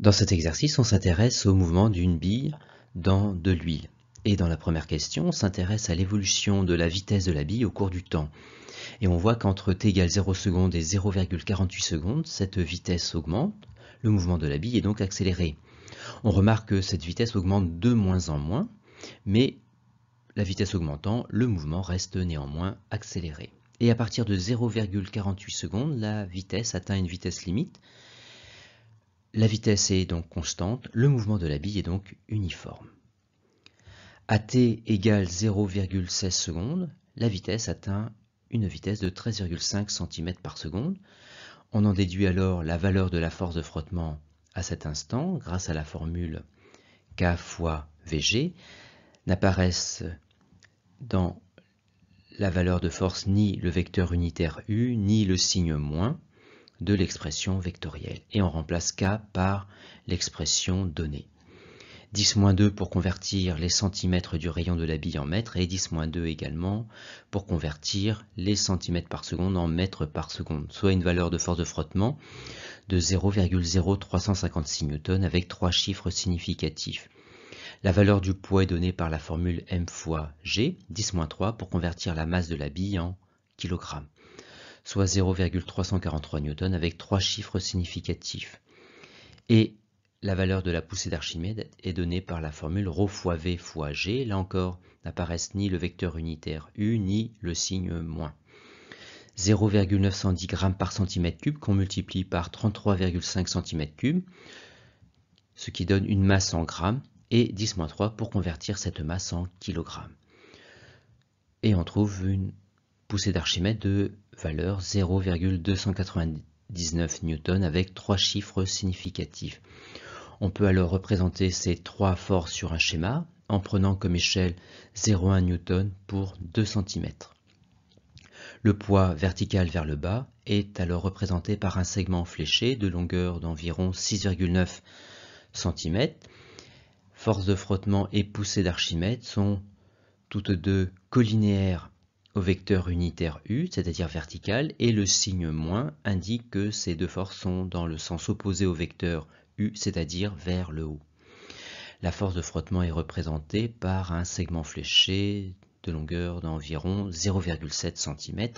Dans cet exercice, on s'intéresse au mouvement d'une bille dans de l'huile. Et dans la première question, on s'intéresse à l'évolution de la vitesse de la bille au cours du temps. Et on voit qu'entre t égale 0 seconde et 0,48 seconde, cette vitesse augmente, le mouvement de la bille est donc accéléré. On remarque que cette vitesse augmente de moins en moins, mais la vitesse augmentant, le mouvement reste néanmoins accéléré. Et à partir de 0,48 seconde, la vitesse atteint une vitesse limite, la vitesse est donc constante, le mouvement de la bille est donc uniforme. À t égale 0,16 secondes, la vitesse atteint une vitesse de 13,5 cm par seconde. On en déduit alors la valeur de la force de frottement à cet instant grâce à la formule K fois Vg. N'apparaissent dans la valeur de force ni le vecteur unitaire U, ni le signe moins de l'expression vectorielle. Et on remplace K par l'expression donnée. 10-2 pour convertir les centimètres du rayon de la bille en mètres et 10-2 également pour convertir les centimètres par seconde en mètres par seconde, soit une valeur de force de frottement de 0,0356 newton avec trois chiffres significatifs. La valeur du poids est donnée par la formule m fois g, 10-3 pour convertir la masse de la bille en kilogrammes soit 0,343 newtons avec trois chiffres significatifs. Et la valeur de la poussée d'Archimède est donnée par la formule ρ fois V fois G. Là encore, n'apparaissent ni le vecteur unitaire U ni le signe moins. 0,910 g par cm3 qu'on multiplie par 33,5 cm3, ce qui donne une masse en grammes, et 10-3 pour convertir cette masse en kilogrammes Et on trouve une poussée d'Archimède de valeur 0,299 N avec trois chiffres significatifs. On peut alors représenter ces trois forces sur un schéma en prenant comme échelle 0,1 newton pour 2 cm. Le poids vertical vers le bas est alors représenté par un segment fléché de longueur d'environ 6,9 cm. Force de frottement et poussée d'Archimède sont toutes deux collinéaires au vecteur unitaire U, c'est-à-dire vertical, et le signe moins indique que ces deux forces sont dans le sens opposé au vecteur U, c'est-à-dire vers le haut. La force de frottement est représentée par un segment fléché de longueur d'environ 0,7 cm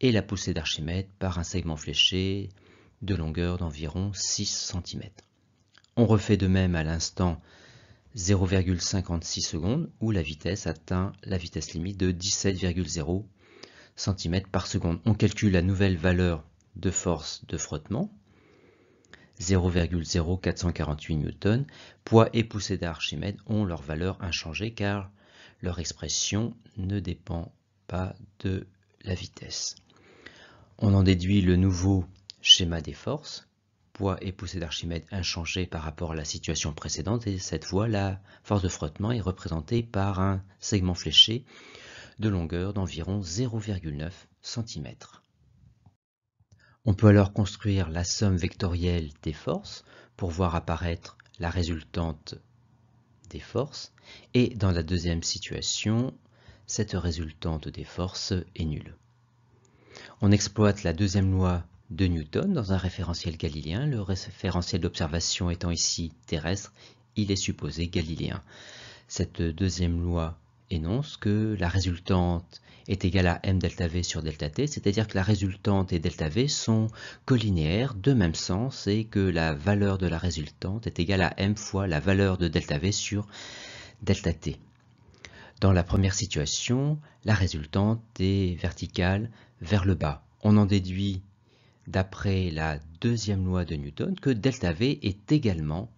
et la poussée d'Archimède par un segment fléché de longueur d'environ 6 cm. On refait de même à l'instant 0,56 secondes où la vitesse atteint la vitesse limite de 17,0 cm par seconde. On calcule la nouvelle valeur de force de frottement, 0,0448 N. Poids et poussée d'Archimède ont leur valeur inchangée car leur expression ne dépend pas de la vitesse. On en déduit le nouveau schéma des forces poids est poussé d'Archimède inchangé par rapport à la situation précédente et cette fois la force de frottement est représentée par un segment fléché de longueur d'environ 0,9 cm. On peut alors construire la somme vectorielle des forces pour voir apparaître la résultante des forces et dans la deuxième situation, cette résultante des forces est nulle. On exploite la deuxième loi de Newton dans un référentiel galiléen, le référentiel d'observation étant ici terrestre, il est supposé galiléen. Cette deuxième loi énonce que la résultante est égale à m delta v sur delta t, c'est-à-dire que la résultante et delta v sont collinéaires de même sens et que la valeur de la résultante est égale à m fois la valeur de delta v sur delta t. Dans la première situation, la résultante est verticale vers le bas. On en déduit d'après la deuxième loi de Newton, que ΔV est également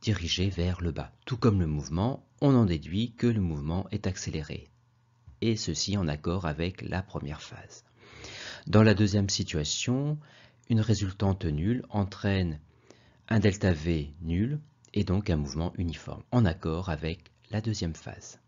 dirigé vers le bas. Tout comme le mouvement, on en déduit que le mouvement est accéléré, et ceci en accord avec la première phase. Dans la deuxième situation, une résultante nulle entraîne un ΔV nul, et donc un mouvement uniforme, en accord avec la deuxième phase.